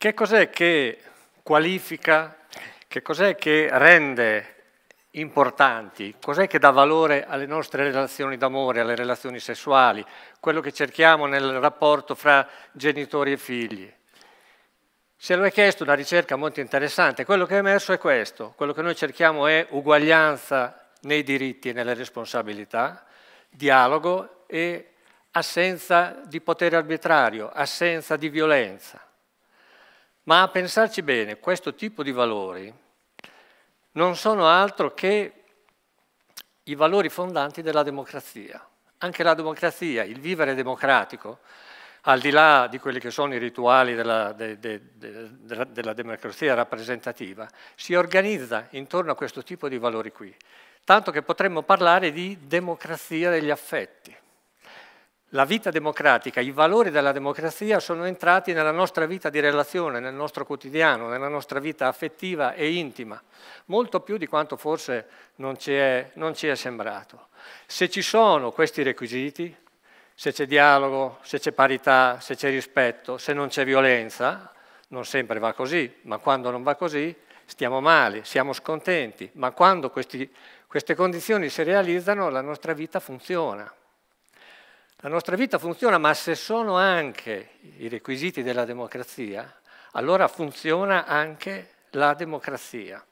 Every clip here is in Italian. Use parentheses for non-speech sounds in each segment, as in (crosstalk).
Che cos'è che qualifica, che cos'è che rende importanti, cos'è che dà valore alle nostre relazioni d'amore, alle relazioni sessuali, quello che cerchiamo nel rapporto fra genitori e figli. Se lo è chiesto una ricerca molto interessante, quello che è emerso è questo, quello che noi cerchiamo è uguaglianza nei diritti e nelle responsabilità, dialogo e assenza di potere arbitrario, assenza di violenza. Ma a pensarci bene, questo tipo di valori non sono altro che i valori fondanti della democrazia. Anche la democrazia, il vivere democratico, al di là di quelli che sono i rituali della, de, de, de, della, democrazia rappresentativa, si organizza intorno a questo tipo di valori qui, tanto che potremmo parlare di democrazia degli affetti la vita democratica, i valori della democrazia sono entrati nella nostra vita di relazione, nel nostro quotidiano, nella nostra vita affettiva e intima, molto più di quanto forse non ci è, non ci è sembrato. Se ci sono questi requisiti, se c'è dialogo, se c'è parità, se c'è rispetto, se non c'è violenza, non sempre va così, ma quando non va così stiamo male, siamo scontenti, ma quando questi, queste condizioni si realizzano la nostra vita funziona. La nostra vita funziona, ma se sono anche i requisiti della democrazia, allora funziona anche la democrazia.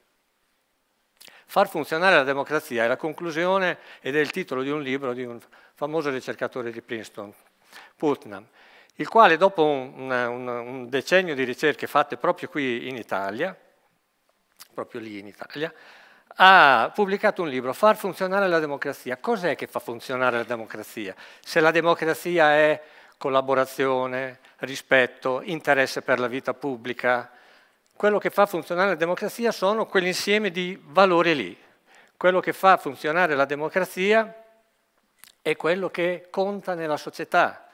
Far funzionare la democrazia è la conclusione ed è il titolo di un libro di un famoso ricercatore di Princeton, Putnam, il quale dopo un, un, un decennio di ricerche fatte proprio qui in Italia, proprio lì in Italia, ha pubblicato un libro, Far funzionare la democrazia. Cos'è che fa funzionare la democrazia? Se la democrazia è collaborazione, rispetto, interesse per la vita pubblica, quello che fa funzionare la democrazia sono quell'insieme di valori lì. Quello che fa funzionare la democrazia è quello che conta nella società,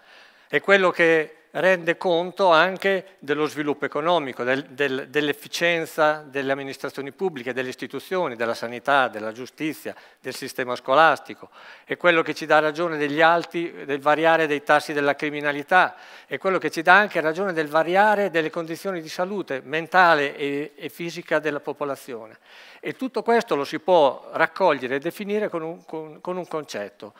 è quello che rende conto anche dello sviluppo economico, del, del, dell'efficienza delle amministrazioni pubbliche, delle istituzioni, della sanità, della giustizia, del sistema scolastico. È quello che ci dà ragione degli alti, del variare dei tassi della criminalità, è quello che ci dà anche ragione del variare delle condizioni di salute mentale e, e fisica della popolazione. E tutto questo lo si può raccogliere e definire con un, con, con un concetto,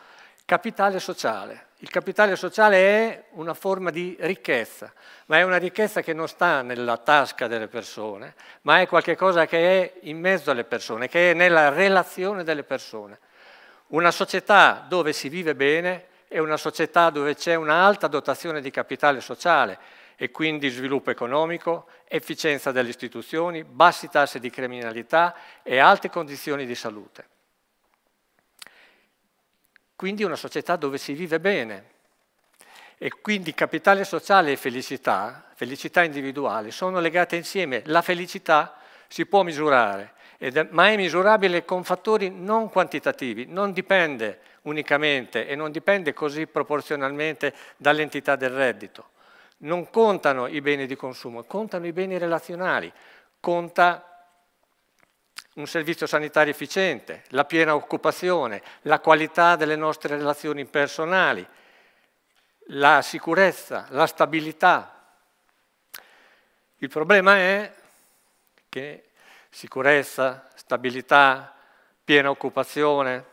Capitale sociale. Il capitale sociale è una forma di ricchezza, ma è una ricchezza che non sta nella tasca delle persone, ma è qualcosa che è in mezzo alle persone, che è nella relazione delle persone. Una società dove si vive bene è una società dove c'è un'alta dotazione di capitale sociale e quindi sviluppo economico, efficienza delle istituzioni, bassi tassi di criminalità e alte condizioni di salute. Quindi una società dove si vive bene. E quindi capitale sociale e felicità, felicità individuale, sono legate insieme. La felicità si può misurare, ma è misurabile con fattori non quantitativi, non dipende unicamente e non dipende così proporzionalmente dall'entità del reddito. Non contano i beni di consumo, contano i beni relazionali, conta un servizio sanitario efficiente, la piena occupazione, la qualità delle nostre relazioni personali, la sicurezza, la stabilità. Il problema è che sicurezza, stabilità, piena occupazione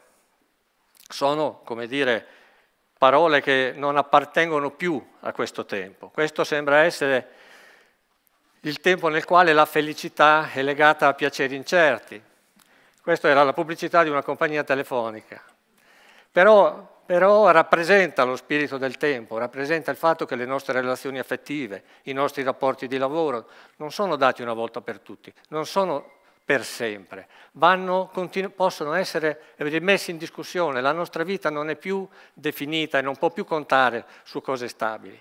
sono, come dire, parole che non appartengono più a questo tempo. Questo sembra essere il tempo nel quale la felicità è legata a piaceri incerti. Questa era la pubblicità di una compagnia telefonica. Però, però, rappresenta lo spirito del tempo, rappresenta il fatto che le nostre relazioni affettive, i nostri rapporti di lavoro non sono dati una volta per tutti, non sono per sempre, Vanno, possono essere rimessi in discussione, la nostra vita non è più definita e non può più contare su cose stabili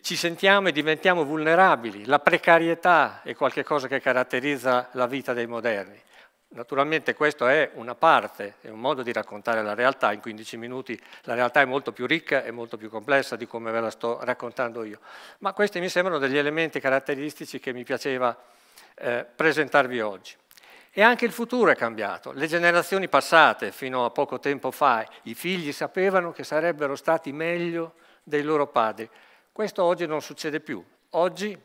ci sentiamo e diventiamo vulnerabili. La precarietà è qualcosa che caratterizza la vita dei moderni. Naturalmente questa è una parte, è un modo di raccontare la realtà, in 15 minuti la realtà è molto più ricca e molto più complessa di come ve la sto raccontando io, ma questi mi sembrano degli elementi caratteristici che mi piaceva eh, presentarvi oggi. E anche il futuro è cambiato, le generazioni passate fino a poco tempo fa, i figli sapevano che sarebbero stati meglio dei loro padri, questo oggi non succede più. Oggi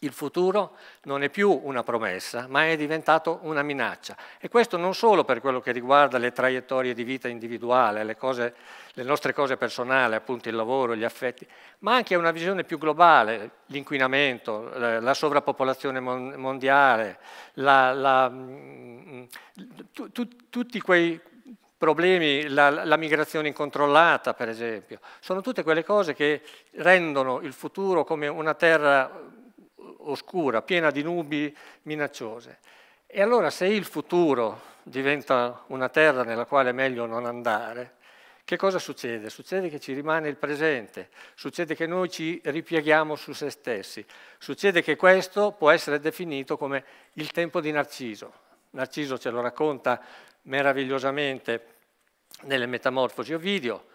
il futuro non è più una promessa, ma è diventato una minaccia. E questo non solo per quello che riguarda le traiettorie di vita individuale, le, cose, le nostre cose personali, appunto il lavoro, gli affetti, ma anche una visione più globale, l'inquinamento, la sovrappopolazione mondiale, la, la, mm, mm, tutti quei problemi, la, la, migrazione incontrollata per esempio, sono tutte quelle cose che rendono il futuro come una terra eh, oscura, piena di nubi minacciose. E allora se il futuro diventa una terra nella quale è meglio non andare, che cosa succede? Succede che ci rimane il presente, succede che noi ci ripieghiamo su se stessi, succede che questo può essere definito come il tempo di Narciso. Narciso ce lo racconta meravigliosamente nelle metamorfosi Ovidio,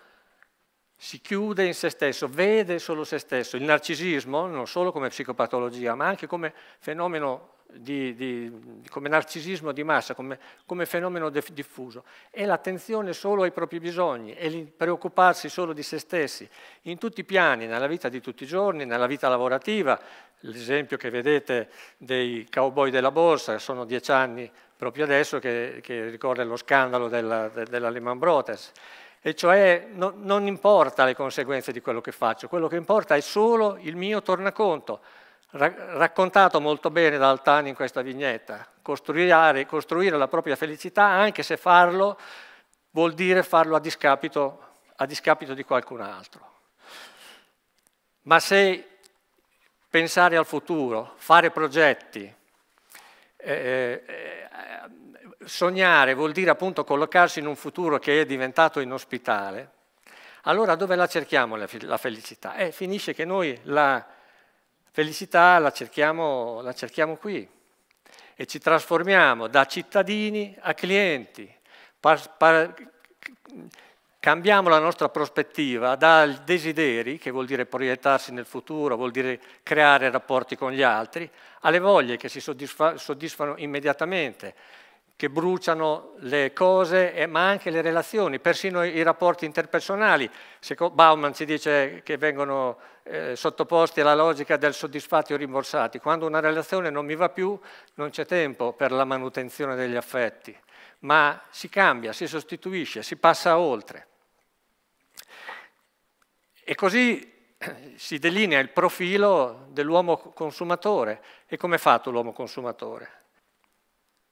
si chiude in se stesso, vede solo se stesso. Il narcisismo, non solo come psicopatologia, ma anche come fenomeno di, di, come narcisismo di massa, come, come fenomeno diffuso, è l'attenzione solo ai propri bisogni, è il preoccuparsi solo di se stessi, in tutti i piani, nella vita di tutti i giorni, nella vita lavorativa, l'esempio che vedete dei cowboy della borsa, sono dieci anni proprio adesso che, che ricorre lo scandalo della, della, Lehman Brothers. E cioè no, non importa le conseguenze di quello che faccio, quello che importa è solo il mio tornaconto, Ra raccontato molto bene da Altani in questa vignetta. Costruire, costruire la propria felicità anche se farlo vuol dire farlo a discapito, a discapito di qualcun altro. Ma se pensare al futuro, fare progetti. Eh, eh, eh, sognare vuol dire appunto collocarsi in un futuro che è diventato inospitale, allora dove la cerchiamo la, la felicità? Eh, finisce che noi la felicità la cerchiamo, la cerchiamo qui e ci trasformiamo da cittadini a clienti. Par, par, cambiamo la nostra prospettiva dai desideri, che vuol dire proiettarsi nel futuro, vuol dire creare rapporti con gli altri, alle voglie che si soddisfa soddisfano immediatamente, che bruciano le cose, eh, ma anche le relazioni, persino i, i rapporti interpersonali. Se Bauman ci dice che vengono eh, sottoposti alla logica del soddisfatti o rimborsati, quando una relazione non mi va più non c'è tempo per la manutenzione degli affetti, ma si cambia, si sostituisce, si passa oltre. E così eh, si delinea il profilo dell'uomo consumatore. E come è fatto l'uomo consumatore?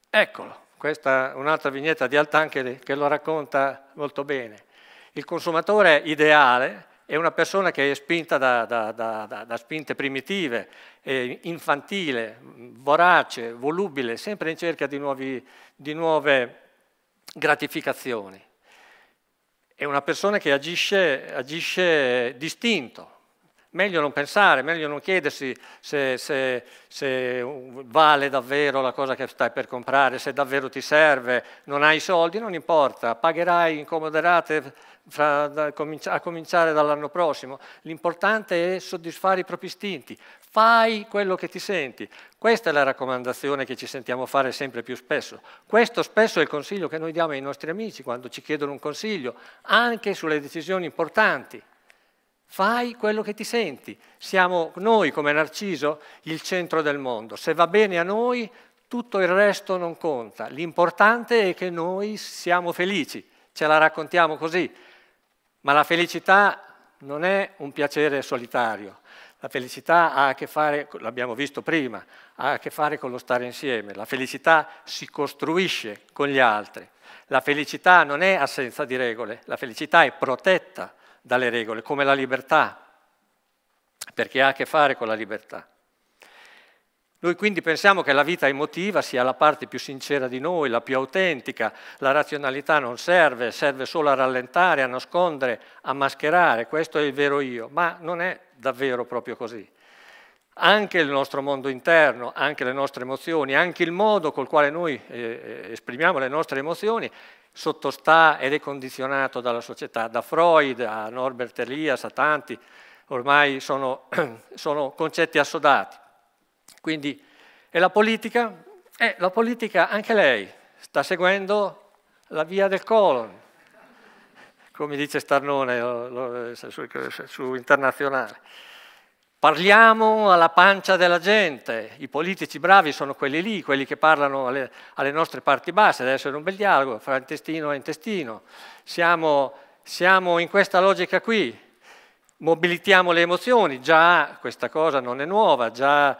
Eccolo, questa è un'altra vignetta di Altan che, che lo racconta molto bene. Il consumatore ideale è una persona che è spinta da, da, da, da, spinte primitive, è infantile, vorace, volubile, sempre in cerca di, nuovi, di nuove gratificazioni è una persona che agisce, agisce distinto, meglio non pensare, meglio non chiedersi se, se, se, vale davvero la cosa che stai per comprare, se davvero ti serve, non hai soldi, non importa, pagherai incomoderate fra, da, a cominciare dall'anno prossimo, l'importante è soddisfare i propri istinti, fai quello che ti senti, questa è la raccomandazione che ci sentiamo fare sempre più spesso, questo spesso è il consiglio che noi diamo ai nostri amici quando ci chiedono un consiglio, anche sulle decisioni importanti. Fai quello che ti senti. Siamo noi, come Narciso, il centro del mondo. Se va bene a noi, tutto il resto non conta. L'importante è che noi siamo felici. Ce la raccontiamo così. Ma la felicità non è un piacere solitario. La felicità ha a che fare, l'abbiamo visto prima, ha a che fare con lo stare insieme. La felicità si costruisce con gli altri. La felicità non è assenza di regole, la felicità è protetta dalle regole, come la libertà, perché ha a che fare con la libertà. Noi quindi pensiamo che la vita emotiva sia la parte più sincera di noi, la più autentica, la razionalità non serve, serve solo a rallentare, a nascondere, a mascherare, questo è il vero io, ma non è davvero proprio così. Anche il nostro mondo interno, anche le nostre emozioni, anche il modo col quale noi eh, eh esprimiamo le nostre emozioni sottostà ed è condizionato dalla società, da Freud a Norbert Elias a tanti, ormai sono, (clears throat) sono concetti assodati. Quindi, e la politica? Eh, la politica anche lei sta seguendo la via del colon, come dice Starnone su, su Internazionale. Parliamo alla pancia della gente, i politici bravi sono quelli lì, quelli che parlano alle, alle nostre parti basse, deve essere un bel dialogo fra intestino e intestino. Siamo, siamo in questa logica qui, mobilitiamo le emozioni, già questa cosa non è nuova, già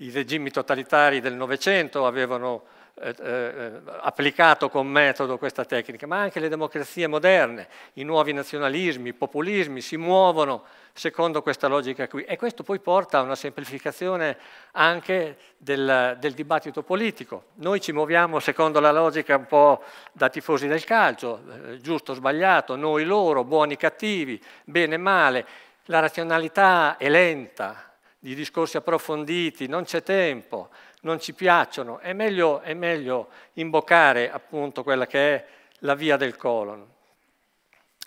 i regimi totalitari del Novecento avevano eh, eh, applicato con metodo questa tecnica, ma anche le democrazie moderne, i nuovi nazionalismi, i populismi si muovono secondo questa logica qui e questo poi porta a una semplificazione anche del, del dibattito politico. Noi ci muoviamo secondo la logica un po' da tifosi del calcio, eh, giusto, sbagliato, noi loro, buoni, cattivi, bene, male, la razionalità è lenta, i discorsi approfonditi, non c'è tempo, non ci piacciono, è meglio, è meglio imboccare appunto quella che è la via del colon.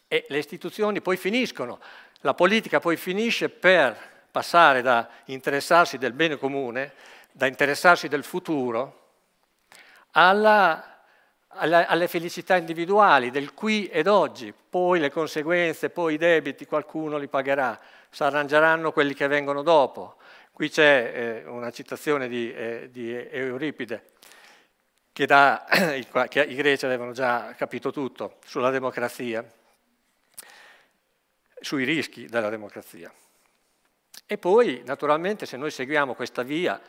E le istituzioni poi finiscono, la politica poi finisce per passare da interessarsi del bene comune, da interessarsi del futuro, alla, alla, alle felicità individuali, del qui ed oggi, poi le conseguenze, poi i debiti, qualcuno li pagherà, si arrangeranno quelli che vengono dopo, Qui c'è eh, una citazione di, eh, di, Euripide che, dà, (clears throat) che i greci avevano già capito tutto sulla democrazia, sui rischi della democrazia. E poi, naturalmente, se noi seguiamo questa via,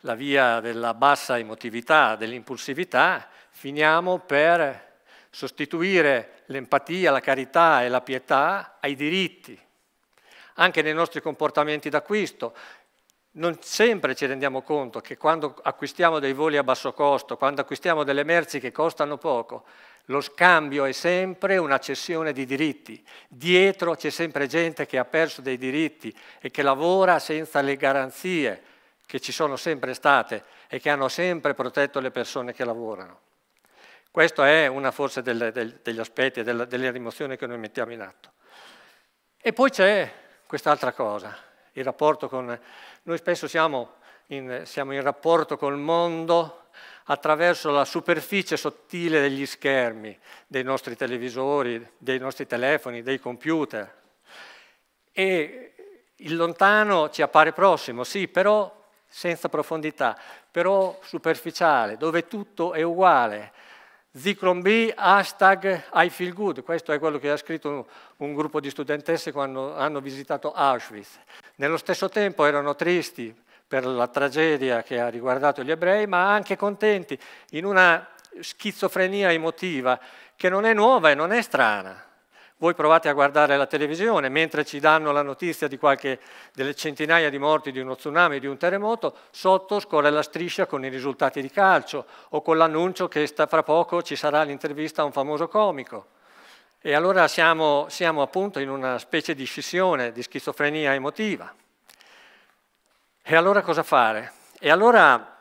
la via della bassa emotività, dell'impulsività, finiamo per sostituire l'empatia, la carità e la pietà ai diritti, anche nei nostri comportamenti d'acquisto, non sempre ci rendiamo conto che quando acquistiamo dei voli a basso costo, quando acquistiamo delle merci che costano poco, lo scambio è sempre una cessione di diritti. Dietro c'è sempre gente che ha perso dei diritti e che lavora senza le garanzie che ci sono sempre state e che hanno sempre protetto le persone che lavorano. Questo è una forse delle, degli aspetti e delle rimozioni che noi mettiamo in atto. E poi c'è quest'altra cosa, il rapporto con... Noi spesso siamo in, siamo in rapporto col mondo attraverso la superficie sottile degli schermi, dei nostri televisori, dei nostri telefoni, dei computer. E il lontano ci appare prossimo, sì, però senza profondità, però superficiale, dove tutto è uguale. Zikron B, hashtag I feel good, questo è quello che ha scritto un gruppo di studentesse quando hanno visitato Auschwitz. Nello stesso tempo erano tristi per la tragedia che ha riguardato gli ebrei, ma anche contenti in una schizofrenia emotiva che non è nuova e non è strana. Voi provate a guardare la televisione, mentre ci danno la notizia di qualche, delle centinaia di morti di uno tsunami, di un terremoto, sotto scorre la striscia con i risultati di calcio o con l'annuncio che sta, fra poco ci sarà l'intervista a un famoso comico. E allora siamo, siamo appunto in una specie di scissione, di schizofrenia emotiva. E allora cosa fare? E allora,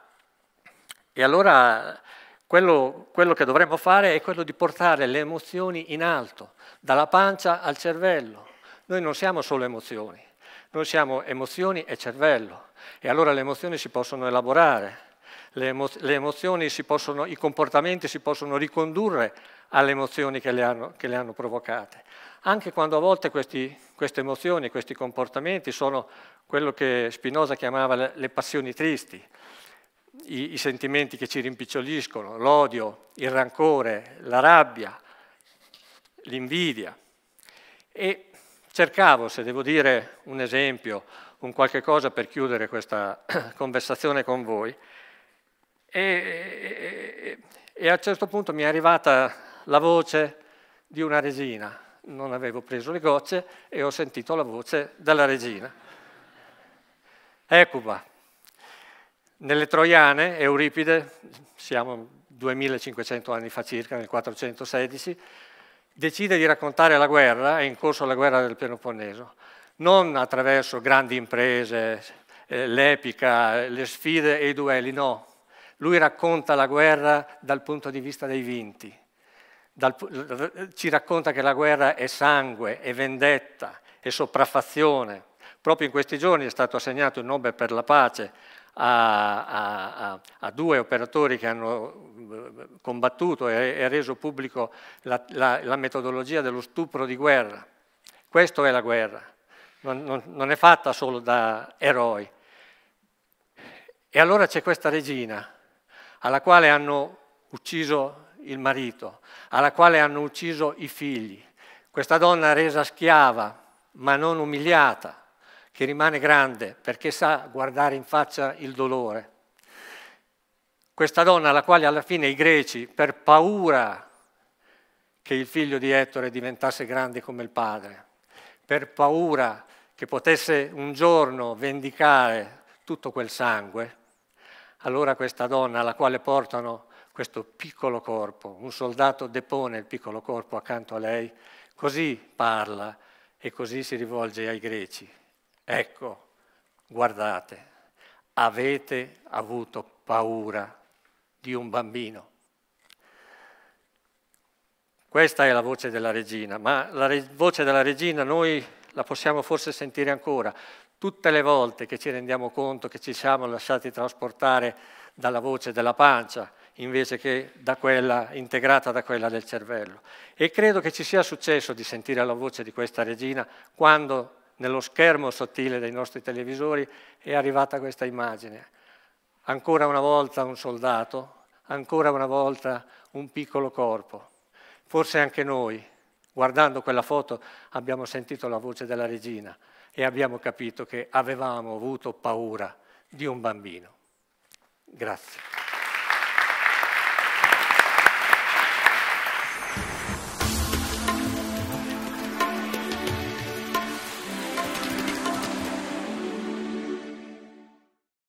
e allora quello, quello, che dovremmo fare è quello di portare le emozioni in alto, dalla pancia al cervello. Noi non siamo solo emozioni, noi siamo emozioni e cervello. E allora le emozioni si possono elaborare, le, emo le emozioni si possono, i comportamenti si possono ricondurre alle emozioni che le hanno, che le hanno provocate. Anche quando a volte questi, queste emozioni, questi comportamenti sono quello che Spinoza chiamava le, le passioni tristi, i, i sentimenti che ci rimpiccioliscono, l'odio, il rancore, la rabbia, l'invidia. E cercavo, se devo dire un esempio, un qualche cosa per chiudere questa (clears throat) conversazione con voi, e, e, e, a un certo punto mi è arrivata la voce di una regina, Non avevo preso le gocce e ho sentito la voce della resina. Ecuba, ecco nelle Troiane, Euripide, siamo 2500 anni fa circa, nel 416, decide di raccontare la guerra, è in corso la guerra del Peloponneso, non attraverso grandi imprese, eh, l'epica, le sfide e i duelli, no. Lui racconta la guerra dal punto di vista dei vinti, dal, ci racconta che la guerra è sangue, è vendetta, è sopraffazione. Proprio in questi giorni è stato assegnato il Nobel per la pace a, a, a due operatori che hanno eh, combattuto e, e reso pubblico la, la, la, metodologia dello stupro di guerra. Questo è la guerra, non, non, non è fatta solo da eroi. E allora c'è questa regina alla quale hanno ucciso il marito, alla quale hanno ucciso i figli. Questa donna resa schiava, ma non umiliata, che rimane grande perché sa guardare in faccia il dolore. Questa donna alla quale alla fine i greci, per paura che il figlio di Ettore diventasse grande come il padre, per paura che potesse un giorno vendicare tutto quel sangue, allora questa donna alla quale portano questo piccolo corpo, un soldato depone il piccolo corpo accanto a lei, così parla e così si rivolge ai greci. Ecco, guardate, avete avuto paura di un bambino. Questa è la voce della regina, ma la re- voce della regina noi la possiamo forse sentire ancora. Tutte le volte che ci rendiamo conto che ci siamo lasciati trasportare dalla voce della pancia invece che da quella integrata da quella del cervello. E credo che ci sia successo di sentire la voce di questa regina quando nello schermo sottile dei nostri televisori è arrivata questa immagine. Ancora una volta un soldato, ancora una volta un piccolo corpo. Forse anche noi, guardando quella foto, abbiamo sentito la voce della regina e abbiamo capito che avevamo avuto paura di un bambino. Grazie.